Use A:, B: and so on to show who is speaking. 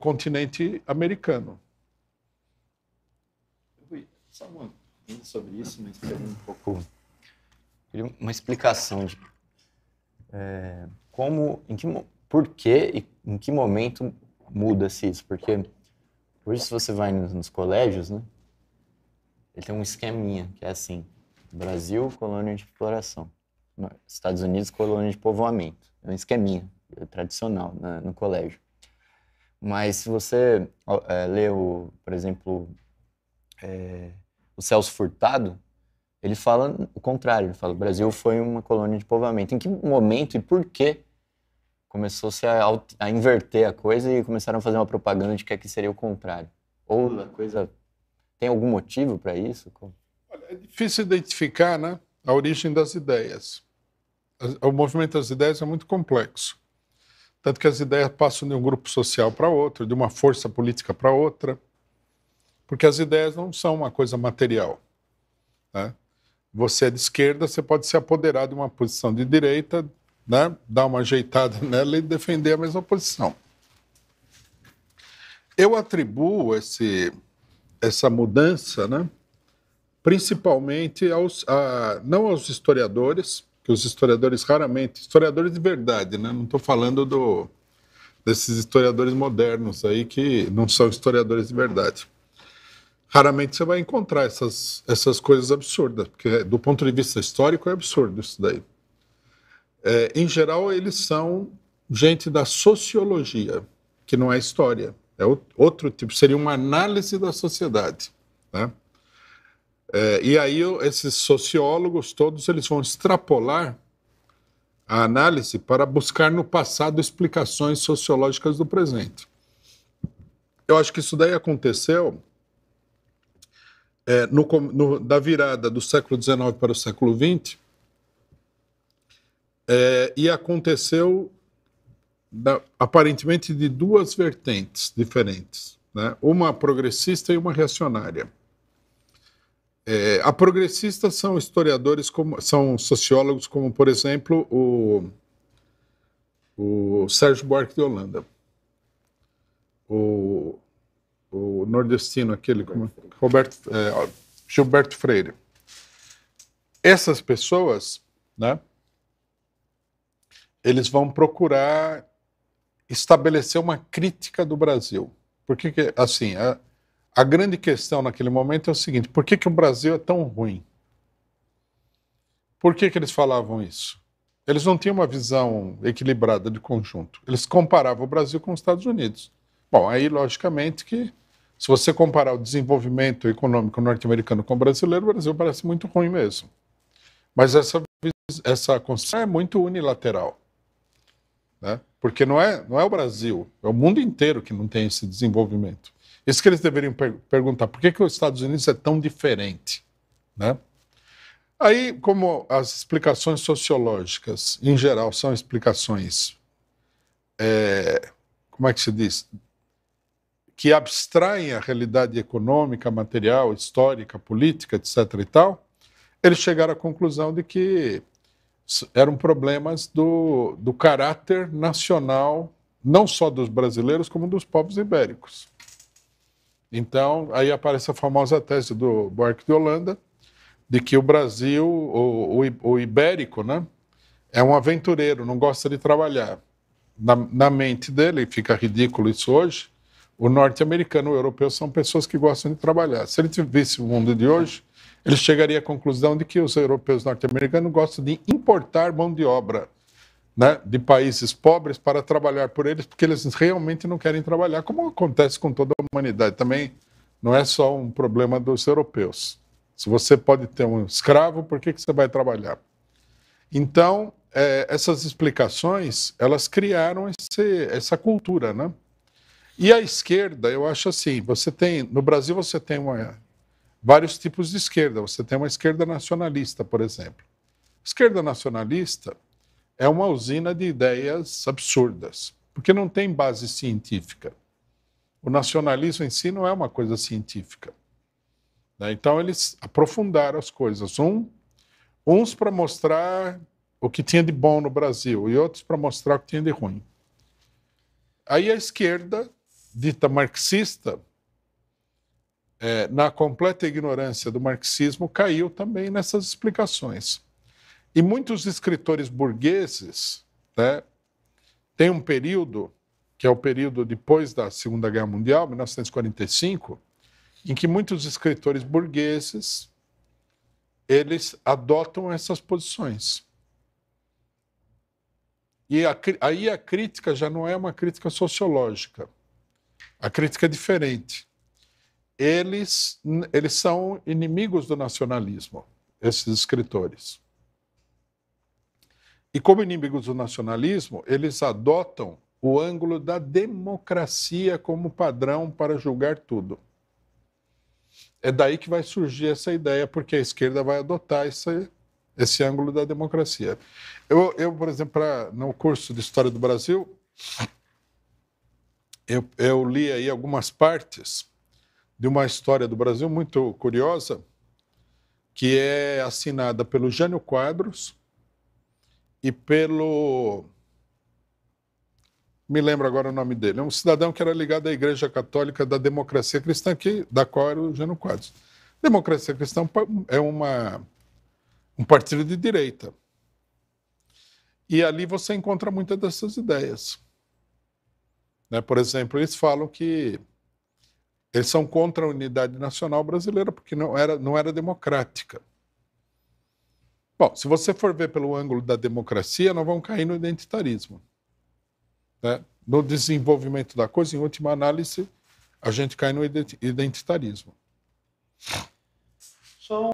A: continente americano.
B: Só uma sobre isso, mas queria um pouco uma explicação de é, como, em que, por que e em que momento muda-se isso? Porque hoje se você vai nos, nos, colégios, né, ele tem um esqueminha que é assim: Brasil colônia de exploração, Estados Unidos colônia de povoamento, é um esqueminha é tradicional na, né, no colégio. Mas se você é, lê, o, por exemplo, é, o Celso Furtado, ele fala o contrário. Ele fala: o Brasil foi uma colônia de povoamento. Em que momento e por que começou-se a, a, inverter a coisa e começaram a fazer uma propaganda de que seria o contrário? Ou a coisa. Tem algum motivo para isso?
A: é difícil identificar né, a origem das ideias. O movimento das ideias é muito complexo. Tanto que as ideias passam de um grupo social para outro, de uma força política para outra, porque as ideias não são uma coisa material. Né? Você é de esquerda, você pode se apoderar de uma posição de direita, né? dar uma ajeitada nela e defender a mesma posição. Eu atribuo esse, essa mudança, né? principalmente aos, a, não aos historiadores, que os historiadores raramente, historiadores de verdade, né? Não estou falando do, desses historiadores modernos aí que não são historiadores de verdade. Raramente você vai encontrar essas, essas coisas absurdas, porque do ponto de vista histórico é absurdo isso daí. É, em geral, eles são gente da sociologia, que não é história, é outro tipo, seria uma análise da sociedade. Né? É, e aí esses sociólogos todos eles vão extrapolar a análise para buscar no passado explicações sociológicas do presente. Eu acho que isso daí aconteceu é, no, no, da virada do século XIX para o século XX é, e aconteceu da, aparentemente de duas vertentes diferentes, né? uma progressista e uma reacionária é, a progressistas são historiadores, como, são sociólogos, como, por exemplo, o, o Sérgio Buarque de Holanda, o, o nordestino, aquele como, é? Roberto, é, Gilberto Freire. Essas pessoas, né, eles vão procurar estabelecer uma crítica do Brasil. Por que assim, a grande questão naquele momento é o seguinte: por que, que o Brasil é tão ruim? Por que, que eles falavam isso? Eles não tinham uma visão equilibrada de conjunto. Eles comparavam o Brasil com os Estados Unidos. Bom, aí, logicamente, que se você comparar o desenvolvimento econômico norte-americano com o brasileiro, o Brasil parece muito ruim mesmo. Mas essa, essa construção é muito unilateral. Né? Porque não é, não é o Brasil, é o mundo inteiro que não tem esse desenvolvimento. Isso que eles deveriam per perguntar, por que, que os Estados Unidos é tão diferente? Né? Aí, como as explicações sociológicas, em geral, são explicações, é, como é que se diz? Que abstraem a realidade econômica, material, histórica, política, etc. e tal, eles chegaram à conclusão de que eram problemas do, do caráter nacional, não só dos brasileiros, como dos povos ibéricos. Então, aí aparece a famosa tese do Bork de Holanda, de que o Brasil, o, o, o ibérico, né, é um aventureiro, não gosta de trabalhar. Na, na mente dele, fica ridículo isso hoje, o norte-americano o europeu são pessoas que gostam de trabalhar. Se ele visse o mundo de hoje, ele chegaria à conclusão de que os europeus norte-americanos gostam de importar mão de obra né, de países pobres para trabalhar por eles, porque eles realmente não querem trabalhar, como acontece com toda a humanidade. Também não é só um problema dos europeus. Se você pode ter um escravo, por que, que você vai trabalhar? Então, é, essas explicações, elas criaram esse, essa cultura, né? E a esquerda, eu acho assim, você tem, no Brasil você tem uma, vários tipos de esquerda. Você tem uma esquerda nacionalista, por exemplo. Esquerda nacionalista é uma usina de ideias absurdas, porque não tem base científica. O nacionalismo em si não é uma coisa científica. Né? Então, eles aprofundaram as coisas. Um, uns para mostrar o que tinha de bom no Brasil e outros para mostrar o que tinha de ruim. Aí a esquerda, dita marxista, é, na completa ignorância do marxismo, caiu também nessas explicações. E muitos escritores burgueses né, têm um período, que é o período depois da Segunda Guerra Mundial, 1945, em que muitos escritores burgueses eles adotam essas posições. E a, aí a crítica já não é uma crítica sociológica. A crítica é diferente. Eles, eles são inimigos do nacionalismo, esses escritores. E como inimigos do nacionalismo, eles adotam o ângulo da democracia como padrão para julgar tudo. É daí que vai surgir essa ideia, porque a esquerda vai adotar esse, esse ângulo da democracia. Eu, eu por exemplo, pra, no curso de História do Brasil, eu, eu li aí algumas partes de uma história do Brasil muito curiosa, que é assinada pelo Jânio Quadros, e pelo. Me lembro agora o nome dele. É um cidadão que era ligado à Igreja Católica da Democracia Cristã, que, da qual era o Geno Quadros. Democracia Cristã é, é uma, um partido de direita. E ali você encontra muitas dessas ideias. Né? Por exemplo, eles falam que eles são contra a unidade nacional brasileira porque não era, não era democrática. Bom, se você for ver pelo ângulo da democracia, nós vamos cair no identitarismo. Né? No desenvolvimento da coisa, em última análise, a gente cai no identitarismo. Só